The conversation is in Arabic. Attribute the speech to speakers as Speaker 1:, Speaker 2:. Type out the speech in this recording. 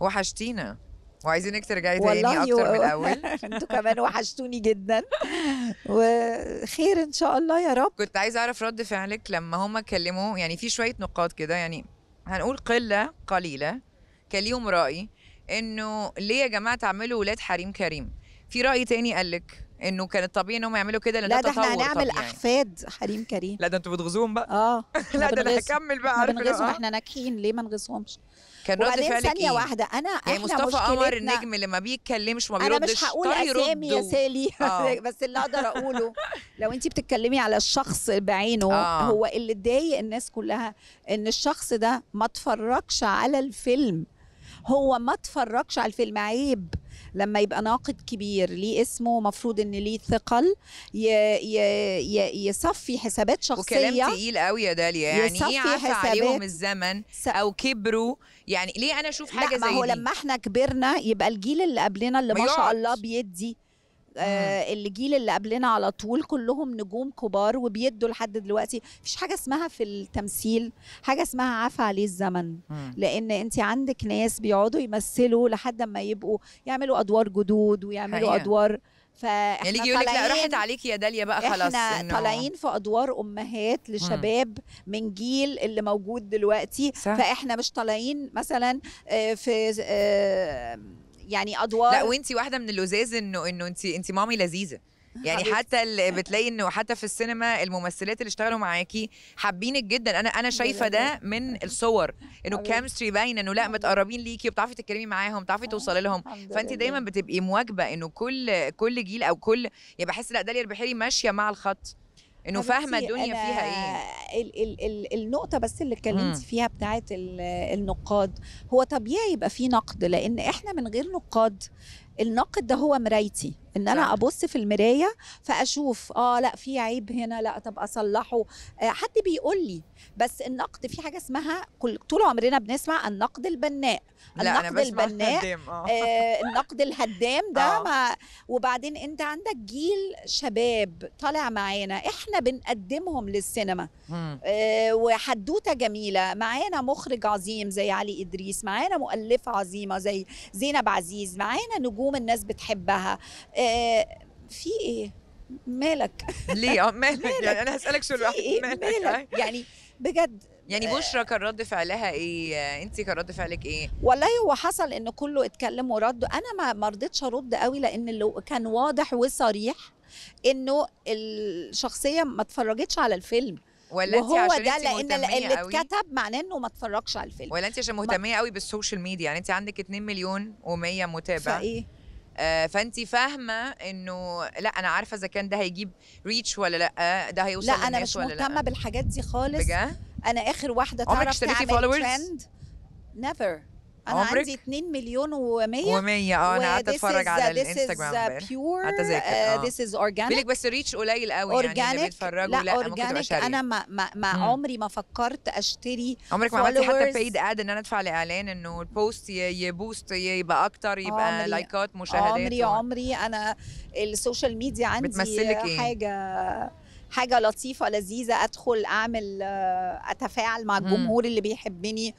Speaker 1: وحشتينا وعايزينك ترجعي تاني اكتر و... من الاول انتوا كمان وحشتوني جدا وخير ان شاء الله يا رب كنت عايزه اعرف رد فعلك لما هما كلموا يعني في شويه نقاط كده يعني هنقول قله قليله كان ليهم راي انه ليه يا جماعه تعملوا ولاد حريم كريم في راي تاني قالك انه كان الطبيعي انهم يعملوا كده لان لا ده احنا هنعمل طبيعي.
Speaker 2: احفاد
Speaker 1: حريم كريم لا ده انتوا بتغزوهم بقى اه لا ده انا هكمل بقى عارف بنغزهم آه. احنا
Speaker 2: ناجحين ليه ما نغزهمش
Speaker 1: كان رد فعلك ثانية إيه؟ واحدة أنا يعني مصطفى قمر النجم اللي ما بيتكلمش وما بيردش أنا مش هقول طيب أسامي يا سالي آه.
Speaker 2: بس اللي أقدر أقوله لو أنت بتتكلمي على الشخص بعينه آه. هو اللي ضايق الناس كلها إن الشخص ده ما اتفرجش على الفيلم هو ما اتفرجش على الفيلم عيب لما يبقى ناقد كبير ليه اسمه مفروض ان ليه ثقل ي... ي... ي... يصفي حسابات شخصيه وكلام تقيل قوي يا داليا يعني ايه عفى عليهم
Speaker 1: الزمن س... او كبروا يعني ليه انا اشوف حاجه زي دي ما هو لما
Speaker 2: احنا كبرنا يبقى
Speaker 1: الجيل اللي قبلنا اللي ما شاء الله بيدي آه
Speaker 2: الجيل اللي قبلنا على طول كلهم نجوم كبار وبيدوا لحد دلوقتي مفيش حاجه اسمها في التمثيل حاجه اسمها عفى عليه الزمن مم. لان انت عندك ناس بيقعدوا يمثلوا لحد ما يبقوا يعملوا ادوار جدود ويعملوا حقيقة. ادوار فاحنا يعني يجي يقول لك لا راحت
Speaker 1: عليكي يا داليا بقى خلاص احنا إنه... طالعين
Speaker 2: في ادوار امهات لشباب مم. من جيل اللي موجود دلوقتي صح. فاحنا مش طالعين مثلا آه، في
Speaker 1: آه، يعني ادوار لا وانت واحده من اللزاز انه انه انت انت مامي لذيذه
Speaker 2: آه. يعني حتى
Speaker 1: اللي بتلاقي انه حتى في السينما الممثلات اللي اشتغلوا معاكي حابينك جدا انا انا شايفه ده من الصور انه الكيمستري باينه انه لا آه. متقربين ليكي وبتعرفي تتكلمي معاهم بتعرفي آه، توصلي لهم فانت دايما بتبقي مواكبه انه كل كل جيل او كل يعني بحس لا داليا البحيري ماشيه مع الخط انه فاهمه الدنيا فيها
Speaker 2: ايه ال ال ال النقطه بس اللي اتكلمت فيها بتاعه النقاد هو طبيعي يبقى في نقد لان احنا من غير نقاد النقد ده هو مرايتي ان صح. انا ابص في المرايه فاشوف اه لا في عيب هنا لا طب اصلحه آه حد بيقول لي بس النقد في حاجه اسمها كل طول عمرنا بنسمع النقد البناء النقد البناء آه. آه النقد الهدام ده آه. ما وبعدين انت عندك جيل شباب طالع معانا احنا بنقدمهم للسينما آه وحدوته جميله معانا مخرج عظيم زي علي ادريس معانا مؤلفه عظيمه زي زينب عزيز معانا نجوم الناس بتحبها آه، في ايه مالك ليه آه، مالك يعني انا هسالك
Speaker 1: شو الواحد إيه؟ مالك, مالك؟ يعني بجد يعني آه، بشرى كان رد فعلها ايه انت كان رد فعلك ايه
Speaker 2: والله هو حصل ان كله اتكلم ورد انا ما مرضتش رضيتش ارد قوي لان اللي كان واضح وصريح انه الشخصيه ما اتفرجتش على الفيلم ولا انت عشان ده لان اللي اتكتب
Speaker 1: معناه انه ما اتفرجش على الفيلم ولا انت عشان مهتميه قوي بالسوشيال ميديا يعني انت عندك 2 مليون و100 متابع فايه آه، فانت فاهمه انه لا انا عارفه اذا كان ده هيجيب ريتش ولا لا ده هيوصل لا انا مش مهتمه بالحاجات دي خالص بجا؟ انا اخر واحده تعرف تعمل ترند نيفر انا عمرك؟ عندي
Speaker 2: 2 مليون و100 و100 اه انا قعدت اتفرج على الانستجرام امبارح قعدت اذاكر ذس از
Speaker 1: اورجانيك بيقول بس ريتش قليل قوي organic. يعني اللي بيتفرجوا لا, اورجانيك انا ما ما, ما عمري ما فكرت اشتري عمرك ما عملتي حتى بيد اد ان انا ادفع لاعلان انه البوست يبوست يبقى اكتر يبقى عمري. لايكات مشاهدات عمري و...
Speaker 2: عمري انا السوشيال ميديا عندي بتمثلك إيه؟ حاجه حاجه لطيفه لذيذه ادخل اعمل آه، اتفاعل مع الجمهور اللي بيحبني